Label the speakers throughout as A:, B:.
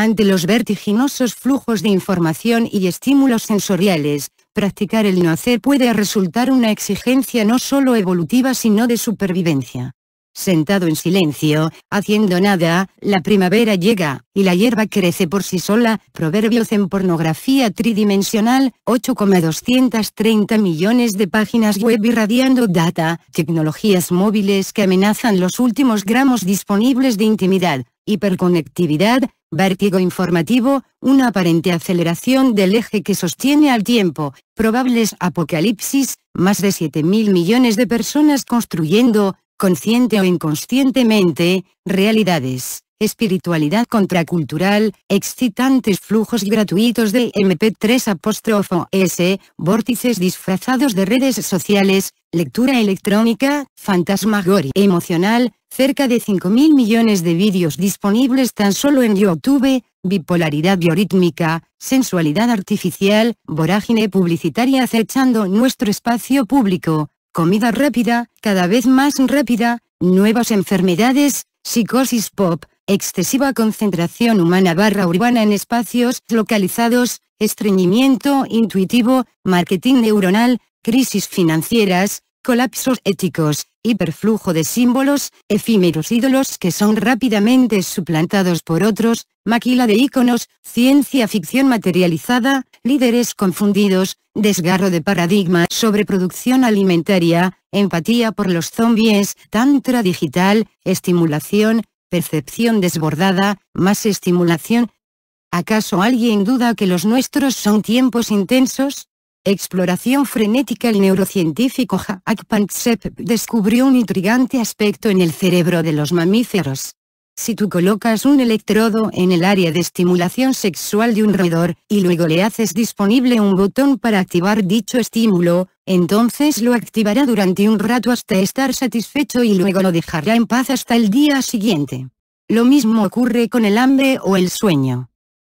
A: ante los vertiginosos flujos de información y estímulos sensoriales, practicar el no hacer puede resultar una exigencia no solo evolutiva sino de supervivencia. Sentado en silencio, haciendo nada, la primavera llega, y la hierba crece por sí sola, proverbios en pornografía tridimensional, 8,230 millones de páginas web irradiando data, tecnologías móviles que amenazan los últimos gramos disponibles de intimidad, hiperconectividad, vértigo informativo, una aparente aceleración del eje que sostiene al tiempo, probables apocalipsis, más de 7.000 millones de personas construyendo, consciente o inconscientemente, realidades, espiritualidad contracultural, excitantes flujos gratuitos de MP3 S, vórtices disfrazados de redes sociales, lectura electrónica, fantasmagoria emocional, cerca de 5.000 millones de vídeos disponibles tan solo en YouTube, bipolaridad biorítmica, sensualidad artificial, vorágine publicitaria acechando nuestro espacio público, comida rápida, cada vez más rápida, nuevas enfermedades, psicosis pop, excesiva concentración humana barra urbana en espacios localizados, estreñimiento intuitivo, marketing neuronal, crisis financieras, colapsos éticos, hiperflujo de símbolos, efímeros ídolos que son rápidamente suplantados por otros, maquila de íconos, ciencia ficción materializada, líderes confundidos, desgarro de paradigma, sobreproducción alimentaria, empatía por los zombies, tantra digital, estimulación, percepción desbordada, más estimulación. ¿Acaso alguien duda que los nuestros son tiempos intensos? Exploración frenética El neurocientífico Jaak descubrió un intrigante aspecto en el cerebro de los mamíferos. Si tú colocas un electrodo en el área de estimulación sexual de un roedor, y luego le haces disponible un botón para activar dicho estímulo, entonces lo activará durante un rato hasta estar satisfecho y luego lo dejará en paz hasta el día siguiente. Lo mismo ocurre con el hambre o el sueño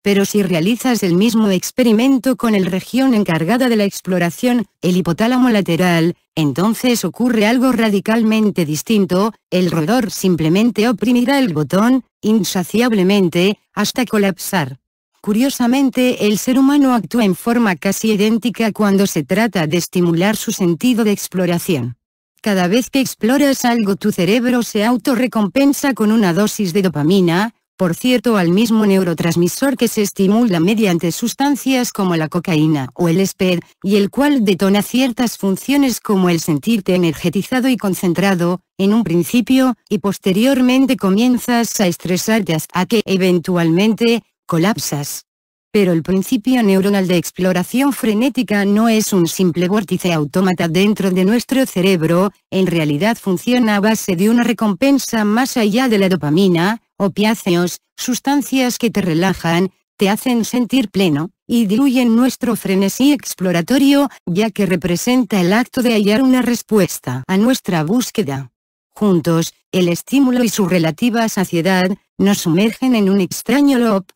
A: pero si realizas el mismo experimento con el región encargada de la exploración, el hipotálamo lateral, entonces ocurre algo radicalmente distinto, el roedor simplemente oprimirá el botón, insaciablemente, hasta colapsar. Curiosamente el ser humano actúa en forma casi idéntica cuando se trata de estimular su sentido de exploración. Cada vez que exploras algo tu cerebro se autorrecompensa con una dosis de dopamina, por cierto al mismo neurotransmisor que se estimula mediante sustancias como la cocaína o el SPED, y el cual detona ciertas funciones como el sentirte energetizado y concentrado, en un principio, y posteriormente comienzas a estresarte hasta que eventualmente, colapsas. Pero el principio neuronal de exploración frenética no es un simple vórtice autómata dentro de nuestro cerebro, en realidad funciona a base de una recompensa más allá de la dopamina, opiáceos, sustancias que te relajan, te hacen sentir pleno, y diluyen nuestro frenesí exploratorio, ya que representa el acto de hallar una respuesta a nuestra búsqueda. Juntos, el estímulo y su relativa saciedad, nos sumergen en un extraño loop.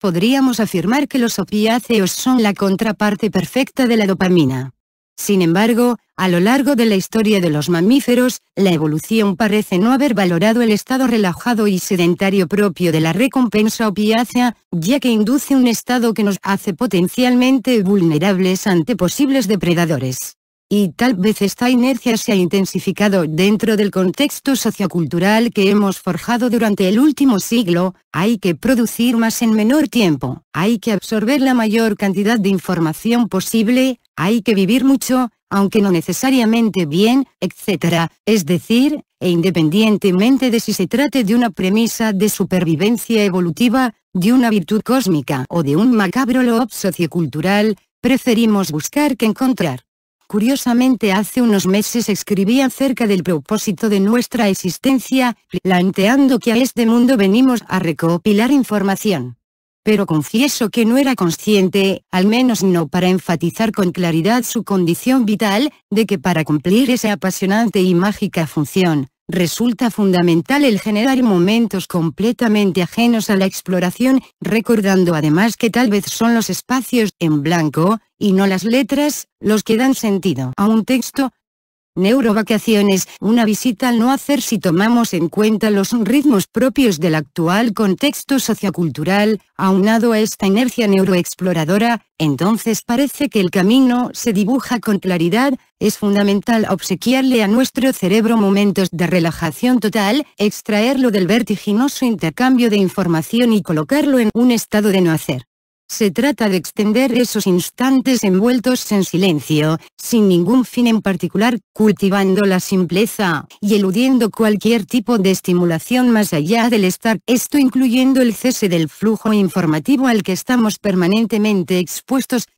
A: Podríamos afirmar que los opiáceos son la contraparte perfecta de la dopamina. Sin embargo, a lo largo de la historia de los mamíferos, la evolución parece no haber valorado el estado relajado y sedentario propio de la recompensa opiácea, ya que induce un estado que nos hace potencialmente vulnerables ante posibles depredadores y tal vez esta inercia se ha intensificado dentro del contexto sociocultural que hemos forjado durante el último siglo, hay que producir más en menor tiempo, hay que absorber la mayor cantidad de información posible, hay que vivir mucho, aunque no necesariamente bien, etc., es decir, e independientemente de si se trate de una premisa de supervivencia evolutiva, de una virtud cósmica o de un macabro loop sociocultural, preferimos buscar que encontrar. Curiosamente hace unos meses escribí acerca del propósito de nuestra existencia, planteando que a este mundo venimos a recopilar información. Pero confieso que no era consciente, al menos no para enfatizar con claridad su condición vital, de que para cumplir esa apasionante y mágica función, resulta fundamental el generar momentos completamente ajenos a la exploración, recordando además que tal vez son los espacios en blanco, y no las letras, los que dan sentido a un texto, Neurovacaciones, una visita al no hacer si tomamos en cuenta los ritmos propios del actual contexto sociocultural, aunado a esta inercia neuroexploradora, entonces parece que el camino se dibuja con claridad, es fundamental obsequiarle a nuestro cerebro momentos de relajación total, extraerlo del vertiginoso intercambio de información y colocarlo en un estado de no hacer. Se trata de extender esos instantes envueltos en silencio, sin ningún fin en particular, cultivando la simpleza, y eludiendo cualquier tipo de estimulación más allá del estar, esto incluyendo el cese del flujo informativo al que estamos permanentemente expuestos,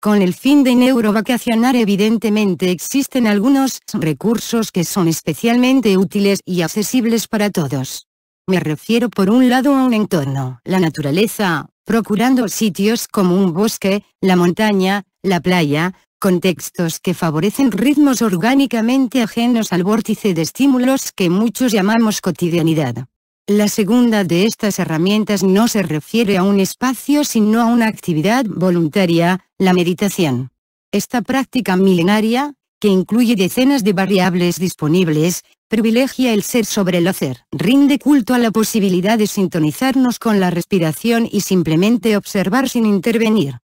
A: con el fin de neurovacacionar evidentemente existen algunos recursos que son especialmente útiles y accesibles para todos. Me refiero por un lado a un entorno, la naturaleza, procurando sitios como un bosque, la montaña, la playa, contextos que favorecen ritmos orgánicamente ajenos al vórtice de estímulos que muchos llamamos cotidianidad. La segunda de estas herramientas no se refiere a un espacio sino a una actividad voluntaria, la meditación. Esta práctica milenaria, que incluye decenas de variables disponibles, privilegia el ser sobre el hacer, rinde culto a la posibilidad de sintonizarnos con la respiración y simplemente observar sin intervenir.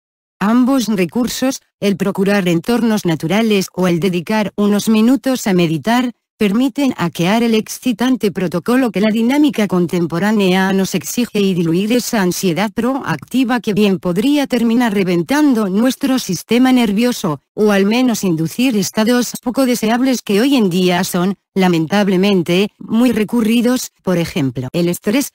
A: Ambos recursos, el procurar entornos naturales o el dedicar unos minutos a meditar, permiten hackear el excitante protocolo que la dinámica contemporánea nos exige y diluir esa ansiedad proactiva que bien podría terminar reventando nuestro sistema nervioso, o al menos inducir estados poco deseables que hoy en día son, lamentablemente, muy recurridos, por ejemplo, el estrés,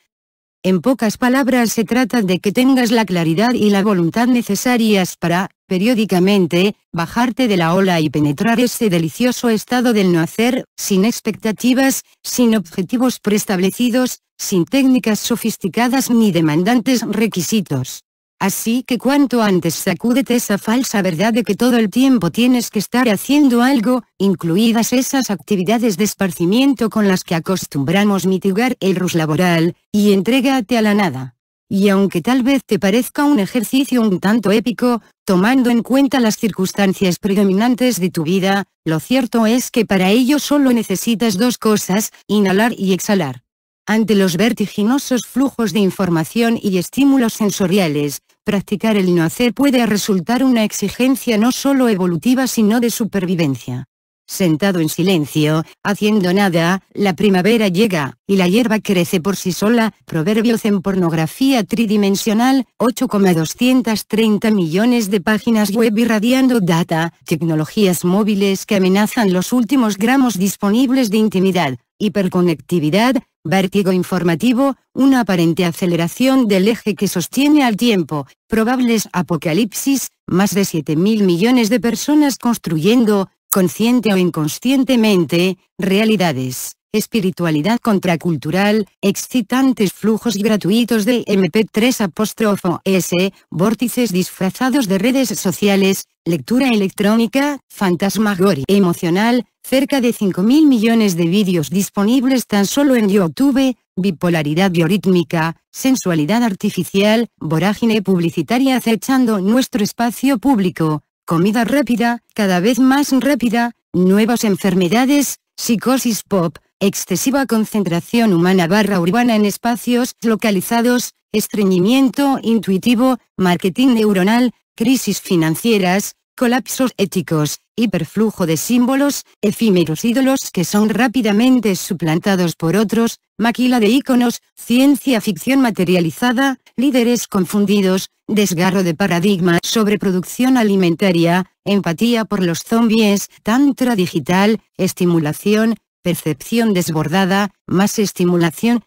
A: en pocas palabras se trata de que tengas la claridad y la voluntad necesarias para, periódicamente, bajarte de la ola y penetrar ese delicioso estado del no hacer, sin expectativas, sin objetivos preestablecidos, sin técnicas sofisticadas ni demandantes requisitos. Así que cuanto antes sacúdete esa falsa verdad de que todo el tiempo tienes que estar haciendo algo, incluidas esas actividades de esparcimiento con las que acostumbramos mitigar el rus laboral, y entrégate a la nada. Y aunque tal vez te parezca un ejercicio un tanto épico, tomando en cuenta las circunstancias predominantes de tu vida, lo cierto es que para ello solo necesitas dos cosas, inhalar y exhalar. Ante los vertiginosos flujos de información y estímulos sensoriales, practicar el no hacer puede resultar una exigencia no solo evolutiva sino de supervivencia. Sentado en silencio, haciendo nada, la primavera llega, y la hierba crece por sí sola, proverbios en pornografía tridimensional, 8,230 millones de páginas web irradiando data, tecnologías móviles que amenazan los últimos gramos disponibles de intimidad, hiperconectividad, vértigo informativo, una aparente aceleración del eje que sostiene al tiempo, probables apocalipsis, más de 7.000 millones de personas construyendo, consciente o inconscientemente, realidades espiritualidad contracultural, excitantes flujos gratuitos de MP3 apóstrofo S, vórtices disfrazados de redes sociales, lectura electrónica, fantasmagoria emocional, cerca de 5.000 millones de vídeos disponibles tan solo en YouTube, bipolaridad biorítmica, sensualidad artificial, vorágine publicitaria acechando nuestro espacio público, comida rápida, cada vez más rápida, nuevas enfermedades, psicosis pop, excesiva concentración humana barra urbana en espacios localizados, estreñimiento intuitivo, marketing neuronal, crisis financieras, colapsos éticos, hiperflujo de símbolos, efímeros ídolos que son rápidamente suplantados por otros, maquila de íconos, ciencia ficción materializada, líderes confundidos, desgarro de paradigma, producción alimentaria, empatía por los zombies, tantra digital, estimulación, percepción desbordada, más estimulación.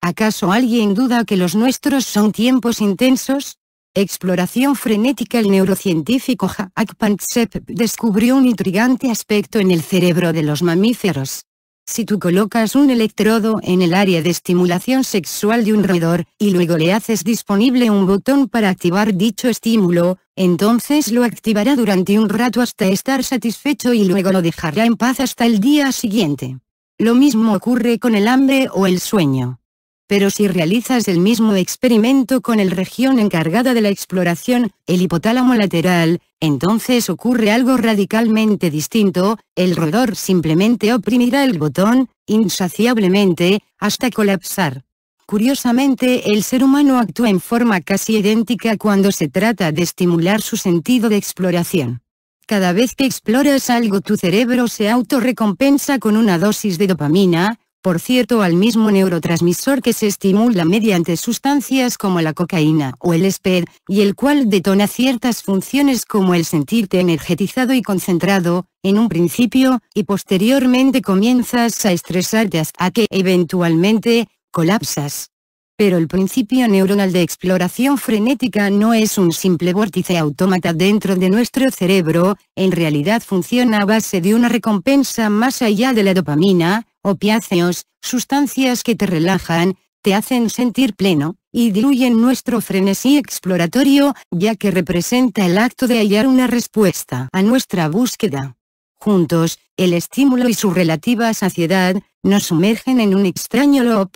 A: ¿Acaso alguien duda que los nuestros son tiempos intensos? Exploración frenética El neurocientífico Jaak Panksepp descubrió un intrigante aspecto en el cerebro de los mamíferos. Si tú colocas un electrodo en el área de estimulación sexual de un roedor, y luego le haces disponible un botón para activar dicho estímulo, entonces lo activará durante un rato hasta estar satisfecho y luego lo dejará en paz hasta el día siguiente. Lo mismo ocurre con el hambre o el sueño. Pero si realizas el mismo experimento con el región encargada de la exploración, el hipotálamo lateral, entonces ocurre algo radicalmente distinto, el roedor simplemente oprimirá el botón, insaciablemente, hasta colapsar. Curiosamente el ser humano actúa en forma casi idéntica cuando se trata de estimular su sentido de exploración. Cada vez que exploras algo tu cerebro se autorrecompensa con una dosis de dopamina, por cierto al mismo neurotransmisor que se estimula mediante sustancias como la cocaína o el SPED, y el cual detona ciertas funciones como el sentirte energetizado y concentrado, en un principio, y posteriormente comienzas a estresarte hasta que eventualmente, colapsas. Pero el principio neuronal de exploración frenética no es un simple vórtice autómata dentro de nuestro cerebro, en realidad funciona a base de una recompensa más allá de la dopamina, opiáceos, sustancias que te relajan, te hacen sentir pleno, y diluyen nuestro frenesí exploratorio, ya que representa el acto de hallar una respuesta a nuestra búsqueda. Juntos, el estímulo y su relativa saciedad, nos sumergen en un extraño loop,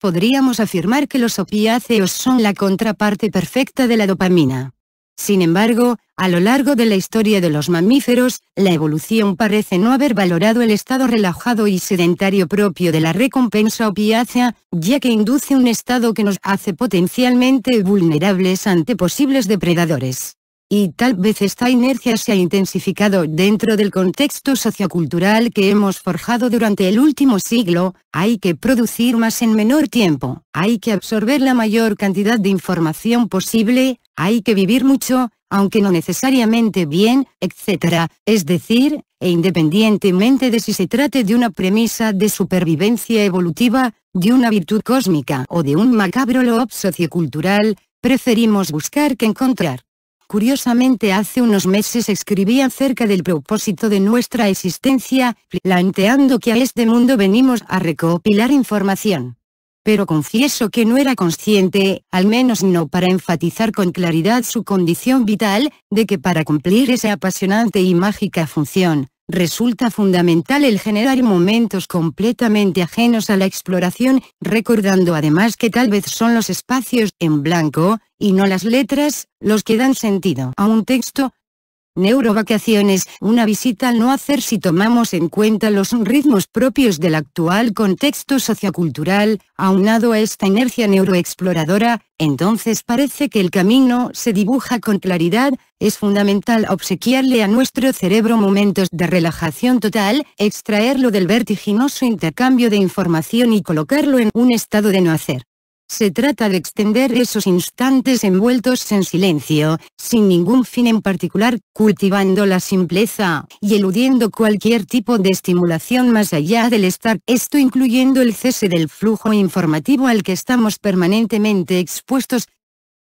A: podríamos afirmar que los opiáceos son la contraparte perfecta de la dopamina. Sin embargo, a lo largo de la historia de los mamíferos, la evolución parece no haber valorado el estado relajado y sedentario propio de la recompensa opiácea, ya que induce un estado que nos hace potencialmente vulnerables ante posibles depredadores y tal vez esta inercia se ha intensificado dentro del contexto sociocultural que hemos forjado durante el último siglo, hay que producir más en menor tiempo, hay que absorber la mayor cantidad de información posible, hay que vivir mucho, aunque no necesariamente bien, etc., es decir, e independientemente de si se trate de una premisa de supervivencia evolutiva, de una virtud cósmica o de un macabro loop sociocultural, preferimos buscar que encontrar. Curiosamente hace unos meses escribí acerca del propósito de nuestra existencia, planteando que a este mundo venimos a recopilar información. Pero confieso que no era consciente, al menos no para enfatizar con claridad su condición vital, de que para cumplir esa apasionante y mágica función, resulta fundamental el generar momentos completamente ajenos a la exploración, recordando además que tal vez son los espacios en blanco, y no las letras, los que dan sentido a un texto, neurovacaciones, una visita al no hacer si tomamos en cuenta los ritmos propios del actual contexto sociocultural, aunado a esta inercia neuroexploradora, entonces parece que el camino se dibuja con claridad, es fundamental obsequiarle a nuestro cerebro momentos de relajación total, extraerlo del vertiginoso intercambio de información y colocarlo en un estado de no hacer. Se trata de extender esos instantes envueltos en silencio, sin ningún fin en particular, cultivando la simpleza, y eludiendo cualquier tipo de estimulación más allá del estar, esto incluyendo el cese del flujo informativo al que estamos permanentemente expuestos,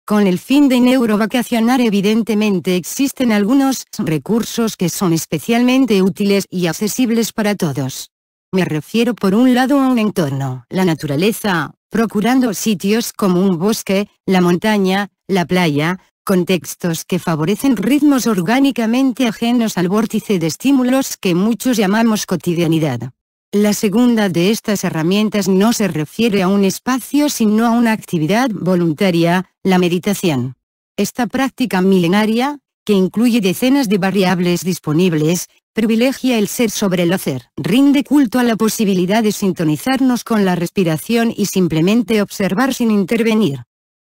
A: con el fin de neurovacacionar evidentemente existen algunos recursos que son especialmente útiles y accesibles para todos. Me refiero por un lado a un entorno, la naturaleza, procurando sitios como un bosque, la montaña, la playa, contextos que favorecen ritmos orgánicamente ajenos al vórtice de estímulos que muchos llamamos cotidianidad. La segunda de estas herramientas no se refiere a un espacio sino a una actividad voluntaria, la meditación. Esta práctica milenaria, que incluye decenas de variables disponibles, privilegia el ser sobre el hacer, rinde culto a la posibilidad de sintonizarnos con la respiración y simplemente observar sin intervenir.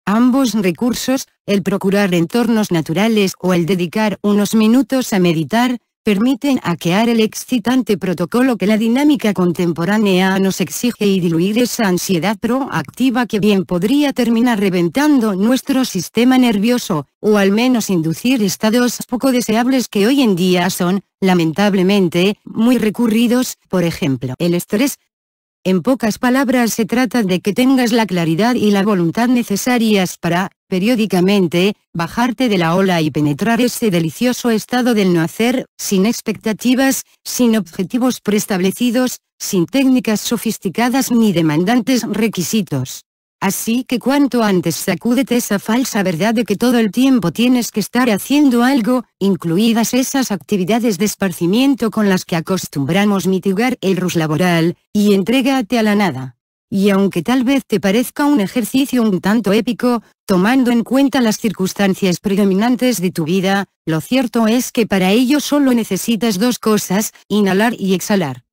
A: Ambos recursos, el procurar entornos naturales o el dedicar unos minutos a meditar, permiten hackear el excitante protocolo que la dinámica contemporánea nos exige y diluir esa ansiedad proactiva que bien podría terminar reventando nuestro sistema nervioso, o al menos inducir estados poco deseables que hoy en día son, lamentablemente, muy recurridos, por ejemplo, el estrés, en pocas palabras se trata de que tengas la claridad y la voluntad necesarias para periódicamente, bajarte de la ola y penetrar ese delicioso estado del no hacer, sin expectativas, sin objetivos preestablecidos, sin técnicas sofisticadas ni demandantes requisitos. Así que cuanto antes sacúdete esa falsa verdad de que todo el tiempo tienes que estar haciendo algo, incluidas esas actividades de esparcimiento con las que acostumbramos mitigar el rus laboral, y entrégate a la nada y aunque tal vez te parezca un ejercicio un tanto épico, tomando en cuenta las circunstancias predominantes de tu vida, lo cierto es que para ello solo necesitas dos cosas, inhalar y exhalar.